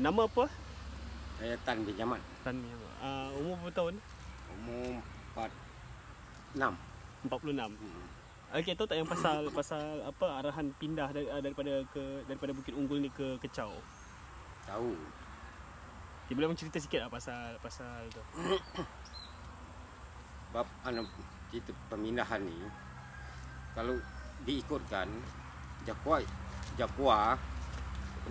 Nama apa? Saya Tan bin Jamat. Tan bin Jamat. Uh, ah, umur berapa tahun? Umur 46. 46. Hmm. Okey, tahu tak yang pasal pasal apa arahan pindah dar, ah, daripada ke daripada Bukit Unggul ni ke Kecau? Tahu. Okay, boleh cerita sikit pasal pasal tu. Bab anu kita pemindahan ni kalau diikutkan Jakwa Jakwa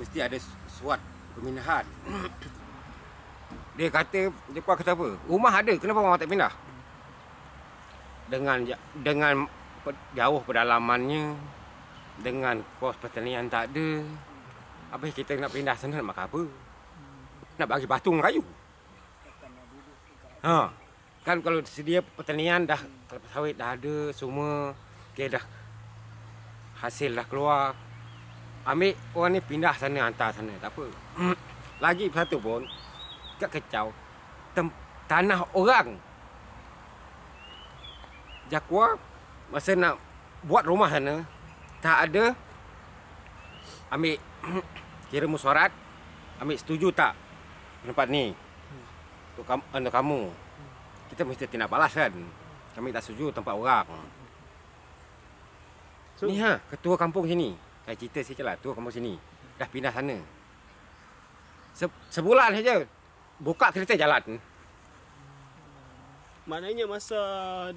mesti ada suat Peminahan. dia kata, dia kuat kata apa? Rumah ada, kenapa orang tak pindah? Dengan dengan jauh pedalamannya, dengan kos pertanian tak ada, apa kita nak pindah sana nak makan apa? Nak bagi batu dengan kayu? Ha. Kan kalau sedia pertanian dah, kelapa sawit dah ada, semua, okay, dah hasil dah keluar, ambil orang ni pindah sana hantar sana tak apa lagi satu pun kat kecau tem, tanah orang jakwa masa nak buat rumah sana tak ada ambil kira musyarat ambil setuju tak tempat ni untuk kamu, untuk kamu kita mesti tindak balas kan kami tak setuju tempat orang so, ni ha ketua kampung sini saya cerita sikit lah. Tu kamu sini. Dah pindah sana. Se sebulan saja. Buka kereta jalan. Maknanya masa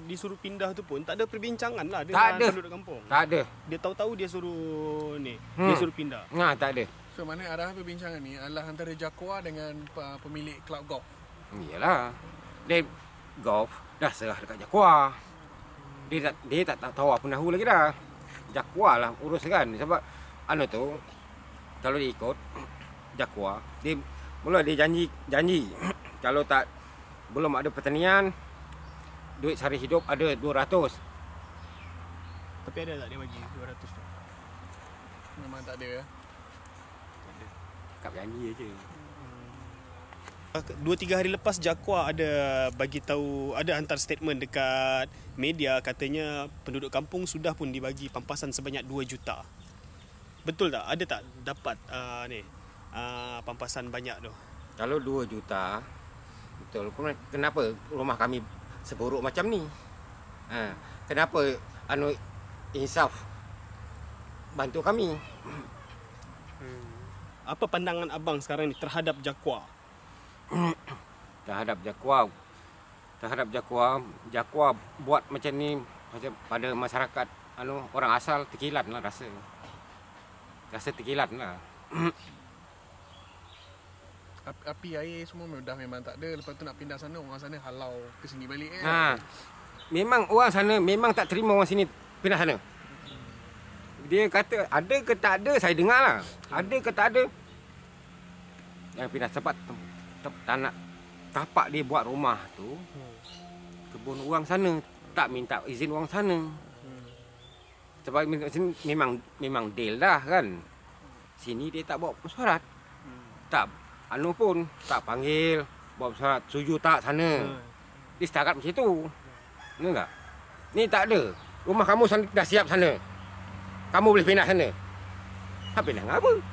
disuruh pindah tu pun tak ada perbincangan lah dengan penduduk kampung. Tak ada. Dia tahu-tahu dia suruh ni, hmm. dia suruh pindah. Nah, tak ada. So mana arah perbincangan ni adalah antara Jakwa dengan uh, pemilik kelab golf. Iyalah. Dia golf dah serah dekat Jakwa. Dia tak dia tak, tahu apa nahu lagi dah. Jakwa lah uruskan sebab anu tu kalau dia ikut jakwa, dia mula dia janji janji kalau tak belum ada pertanian duit sehari hidup ada 200 tapi ada tak dia bagi 200 tu memang tak ada ya tak ada cakap janji aje Dua tiga hari lepas Jakua ada bagi tahu ada antar statement dekat media katanya penduduk kampung sudah pun dibagi pampasan sebanyak 2 juta. Betul tak? Ada tak dapat uh, ni uh, pampasan banyak tu? Kalau 2 juta betul. Kenapa rumah kami seburuk macam ni? Ha, kenapa anu insaf bantu kami? Hmm. Apa pandangan abang sekarang ni terhadap Jakua? terhadap Jakwa, Terhadap Jakwa, Jakwa buat macam ni macam pada masyarakat anu orang asal terkilat lah rasa. Rasa terkilat lah. api, api air semua dah memang tak ada lepas tu nak pindah sana orang sana halau ke sini balik eh. Ha. Memang orang sana memang tak terima orang sini pindah sana. Dia kata ada ke tak ada saya dengar lah. Hmm. Ada ke tak ada. Yang pindah cepat tanah tapak dia buat rumah tu hmm. kebun orang sana tak minta izin orang sana hmm. sebab sini memang memang deal dah kan sini dia tak bawa surat hmm. tak anu pun tak panggil bawa surat suju tak sana hmm. dia setakat macam tu hmm. ni tak ni tak ada rumah kamu sana, dah siap sana kamu boleh pindah sana tak ha, pindah apa hmm.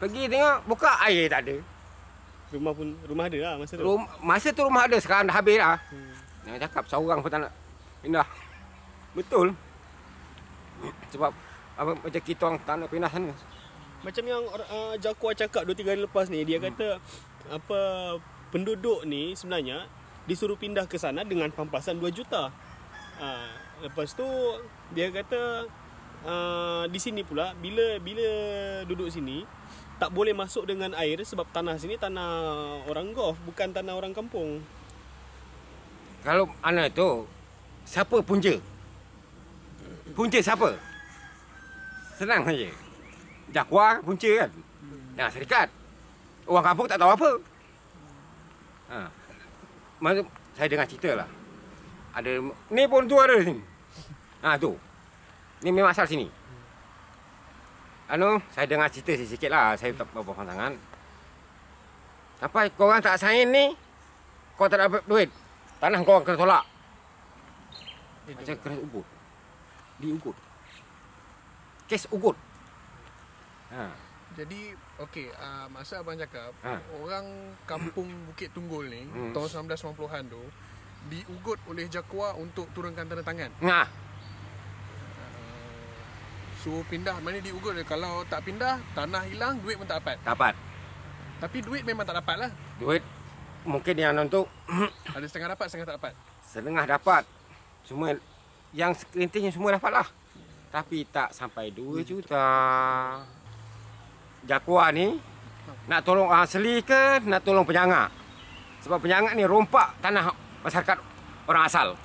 pergi tengok buka air tak ada Rumah pun rumah ada lah masa tu. Rum, masa tu rumah ada sekarang dah habis lah. Hmm. Jangan cakap seorang pun tak nak pindah. Betul. Sebab apa macam kita orang tak nak pindah sana. Macam yang uh, ah, Jakua cakap 2 3 hari lepas ni dia hmm. kata apa penduduk ni sebenarnya disuruh pindah ke sana dengan pampasan 2 juta. Uh, lepas tu dia kata uh, di sini pula bila bila duduk sini tak boleh masuk dengan air sebab tanah sini tanah orang golf bukan tanah orang kampung. Kalau ana tu siapa punca? Punca siapa? Senang saja. Jakwa punca kan. Nah, hmm. syarikat. Orang kampung tak tahu apa. Ha. Maksud, saya dengar cerita lah. Ada ni pun tu ada sini. Ha tu. Ni memang asal sini. Anu, saya dengar cerita sikit-sikit lah. Saya tak apa faham sangat. Sampai korang tak sign ni, kau tak dapat duit. Tanah korang kena tolak. Macam kena ugut. Di ugut. Kes ugut. Ha. Jadi, okey, uh, masa Abang cakap, ha. orang kampung Bukit Tunggul ni, hmm. tahun 1990-an tu, diugut oleh Jakua untuk turunkan tanda tangan. Nah. Suruh pindah Mana di Ugut Kalau tak pindah Tanah hilang Duit pun tak dapat Tak dapat Tapi duit memang tak dapat lah Duit Mungkin yang tu Ada setengah dapat Setengah tak dapat Setengah dapat Semua Yang sekerintisnya semua dapat lah Tapi tak sampai 2 hmm. juta Jakuah ni Nak tolong asli ah, ke Nak tolong penyangak Sebab penyangak ni rompak tanah masyarakat orang asal.